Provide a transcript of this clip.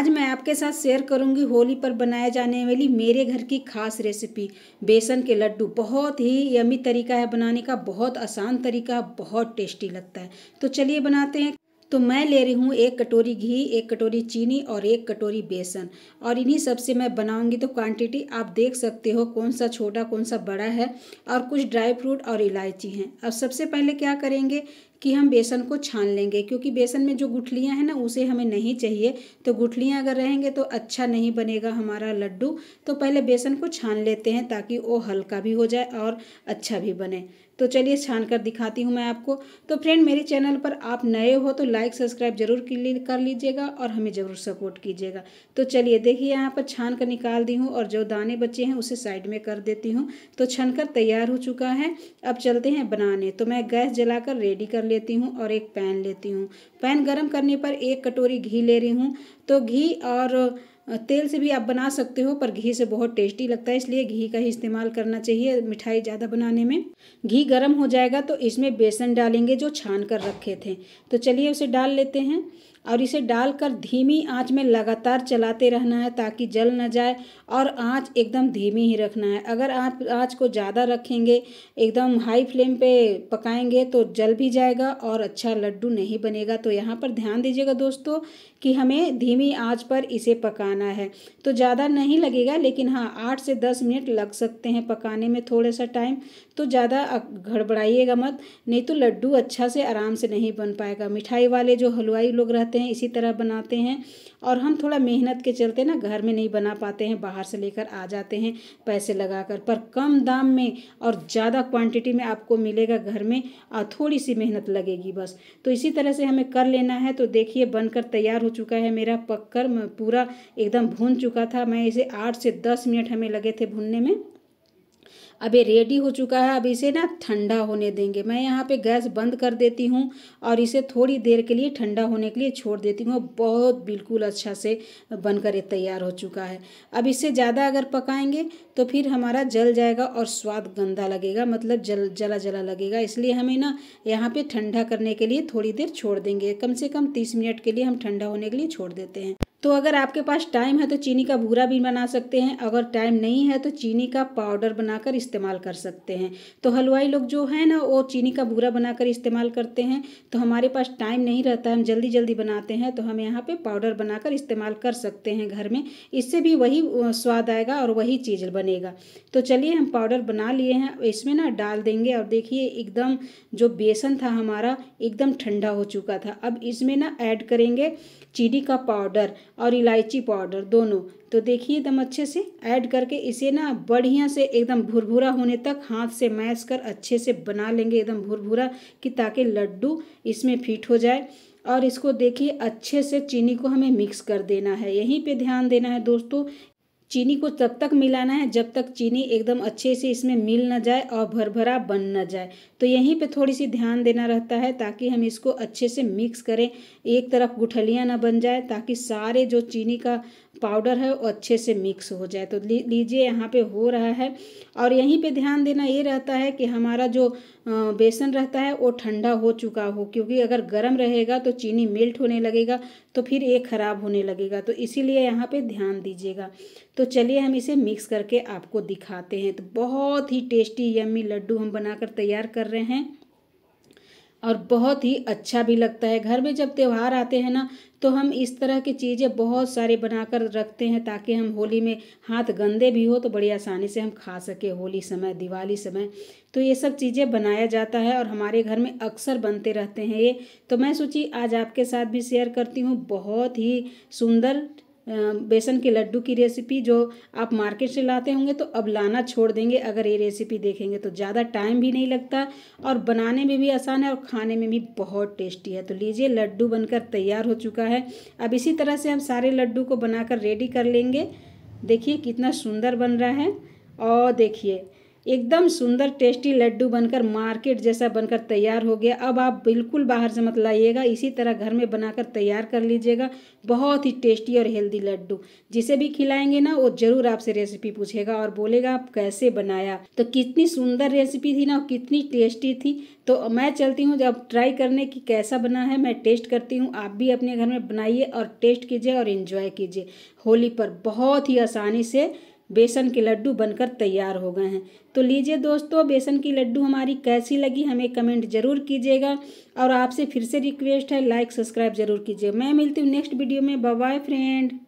आज मैं आपके साथ शेयर करूंगी होली पर बनाए जाने वाली मेरे घर की खास रेसिपी बेसन के लड्डू बहुत ही यमी तरीका है बनाने का बहुत आसान तरीका बहुत टेस्टी लगता है तो चलिए बनाते हैं तो मैं ले रही हूँ एक कटोरी घी एक कटोरी चीनी और एक कटोरी बेसन और इन्हीं सब से मैं बनाऊंगी तो क्वांटिटी आप देख सकते हो कौन सा छोटा कौन सा बड़ा है और कुछ ड्राई फ्रूट और इलायची हैं अब सबसे पहले क्या करेंगे कि हम बेसन को छान लेंगे क्योंकि बेसन में जो गुठलियाँ हैं ना उसे हमें नहीं चाहिए तो गुठलियाँ अगर रहेंगे तो अच्छा नहीं बनेगा हमारा लड्डू तो पहले बेसन को छान लेते हैं ताकि वो हल्का भी हो जाए और अच्छा भी बने तो चलिए छान कर दिखाती हूँ मैं आपको तो फ्रेंड मेरे चैनल पर आप नए हो तो लाइक सब्सक्राइब जरूर कर लीजिएगा और हमें ज़रूर सपोर्ट कीजिएगा तो चलिए देखिए यहाँ पर छान कर निकाल दी हूँ और जो दाने बचे हैं उसे साइड में कर देती हूँ तो छन कर तैयार हो चुका है अब चलते हैं बनाने तो मैं गैस जला रेडी कर लेती हूँ और एक पैन लेती हूँ पैन गरम करने पर एक कटोरी घी ले रही हूँ तो घी और तेल से भी आप बना सकते हो पर घी से बहुत टेस्टी लगता है इसलिए घी का ही इस्तेमाल करना चाहिए मिठाई ज़्यादा बनाने में घी गर्म हो जाएगा तो इसमें बेसन डालेंगे जो छान कर रखे थे तो चलिए उसे डाल लेते हैं और इसे डालकर धीमी आंच में लगातार चलाते रहना है ताकि जल न जाए और आंच एकदम धीमी ही रखना है अगर आप आँच को ज़्यादा रखेंगे एकदम हाई फ्लेम पे पकाएंगे तो जल भी जाएगा और अच्छा लड्डू नहीं बनेगा तो यहाँ पर ध्यान दीजिएगा दोस्तों कि हमें धीमी आंच पर इसे पकाना पकाना है तो ज़्यादा नहीं लगेगा लेकिन हाँ आठ से दस मिनट लग सकते हैं पकाने में थोड़े सा टाइम तो ज़्यादा घड़बड़ाइएगा मत नहीं तो लड्डू अच्छा से आराम से नहीं बन पाएगा मिठाई वाले जो हलवाई लोग रहते हैं इसी तरह बनाते हैं और हम थोड़ा मेहनत के चलते ना घर में नहीं बना पाते हैं बाहर से लेकर आ जाते हैं पैसे लगाकर पर कम दाम में और ज़्यादा क्वांटिटी में आपको मिलेगा घर में और थोड़ी सी मेहनत लगेगी बस तो इसी तरह से हमें कर लेना है तो देखिए बनकर तैयार हो चुका है मेरा पक्कर पूरा एकदम भून चुका था मैं इसे आठ से दस मिनट हमें लगे थे भूनने में अब ये रेडी हो चुका है अब इसे ना ठंडा होने देंगे मैं यहाँ पे गैस बंद कर देती हूँ और इसे थोड़ी देर के लिए ठंडा होने के लिए छोड़ देती हूँ बहुत बिल्कुल अच्छा से बनकर ये तैयार हो चुका है अब इससे ज़्यादा अगर पकाएंगे तो फिर हमारा जल जाएगा और स्वाद गंदा लगेगा मतलब जल जला जला लगेगा इसलिए हमें ना यहाँ पर ठंडा करने के लिए थोड़ी देर छोड़ देंगे कम से कम तीस मिनट के लिए हम ठंडा होने के लिए छोड़ देते हैं तो अगर आपके पास टाइम है तो चीनी का भूरा भी बना सकते हैं अगर टाइम नहीं है तो चीनी का पाउडर बनाकर इस्तेमाल कर सकते हैं तो हलवाई लोग जो है ना वो चीनी का भूरा बनाकर इस्तेमाल करते हैं तो हमारे पास टाइम नहीं रहता हम जल्दी जल्दी बनाते हैं तो हम यहाँ पे पाउडर बनाकर इस्तेमाल कर सकते हैं घर में इससे भी वही स्वाद आएगा और वही चीज़ बनेगा तो चलिए हम पाउडर बना लिए हैं इसमें ना डाल देंगे और देखिए एकदम जो बेसन था हमारा एकदम ठंडा हो चुका था अब इसमें ना ऐड करेंगे चीनी का पाउडर और इलायची पाउडर दोनों तो देखिए एकदम अच्छे से ऐड करके इसे ना बढ़िया से एकदम भुरभुरा होने तक हाथ से मैश कर अच्छे से बना लेंगे एकदम भुरभुरा कि ताकि लड्डू इसमें फिट हो जाए और इसको देखिए अच्छे से चीनी को हमें मिक्स कर देना है यहीं पे ध्यान देना है दोस्तों चीनी को तब तक मिलाना है जब तक चीनी एकदम अच्छे से इसमें मिल ना जाए और भरभरा बन ना जाए तो यहीं पे थोड़ी सी ध्यान देना रहता है ताकि हम इसको अच्छे से मिक्स करें एक तरफ गुठलियाँ ना बन जाए ताकि सारे जो चीनी का पाउडर है वो अच्छे से मिक्स हो जाए तो लीजिए यहाँ पे हो रहा है और यहीं पे ध्यान देना ये रहता है कि हमारा जो बेसन रहता है वो ठंडा हो चुका हो क्योंकि अगर गर्म रहेगा तो चीनी मेल्ट होने लगेगा तो फिर ये ख़राब होने लगेगा तो इसीलिए यहाँ पे ध्यान दीजिएगा तो चलिए हम इसे मिक्स करके आपको दिखाते हैं तो बहुत ही टेस्टी यम्मी लड्डू हम बनाकर तैयार कर रहे हैं और बहुत ही अच्छा भी लगता है घर में जब त्यौहार आते हैं ना तो हम इस तरह की चीज़ें बहुत सारे बनाकर रखते हैं ताकि हम होली में हाथ गंदे भी हो तो बड़ी आसानी से हम खा सके होली समय दिवाली समय तो ये सब चीज़ें बनाया जाता है और हमारे घर में अक्सर बनते रहते हैं ये तो मैं सोची आज आपके साथ भी शेयर करती हूँ बहुत ही सुंदर बेसन के लड्डू की रेसिपी जो आप मार्केट से लाते होंगे तो अब लाना छोड़ देंगे अगर ये रेसिपी देखेंगे तो ज़्यादा टाइम भी नहीं लगता और बनाने में भी आसान है और खाने में भी बहुत टेस्टी है तो लीजिए लड्डू बनकर तैयार हो चुका है अब इसी तरह से हम सारे लड्डू को बनाकर रेडी कर लेंगे देखिए कितना सुंदर बन रहा है और देखिए एकदम सुंदर टेस्टी लड्डू बनकर मार्केट जैसा बनकर तैयार हो गया अब आप बिल्कुल बाहर से मत लाइएगा इसी तरह घर में बनाकर तैयार कर लीजिएगा बहुत ही टेस्टी और हेल्दी लड्डू जिसे भी खिलाएंगे ना वो ज़रूर आपसे रेसिपी पूछेगा और बोलेगा आप कैसे बनाया तो कितनी सुंदर रेसिपी थी ना कितनी टेस्टी थी तो मैं चलती हूँ जब ट्राई करने की कैसा बना है मैं टेस्ट करती हूँ आप भी अपने घर में बनाइए और टेस्ट कीजिए और इन्जॉय कीजिए होली पर बहुत ही आसानी से बेसन के लड्डू बनकर तैयार हो गए हैं तो लीजिए दोस्तों बेसन की लड्डू हमारी कैसी लगी हमें कमेंट ज़रूर कीजिएगा और आपसे फिर से रिक्वेस्ट है लाइक सब्सक्राइब ज़रूर कीजिए मैं मिलती हूँ नेक्स्ट वीडियो में बाय फ्रेंड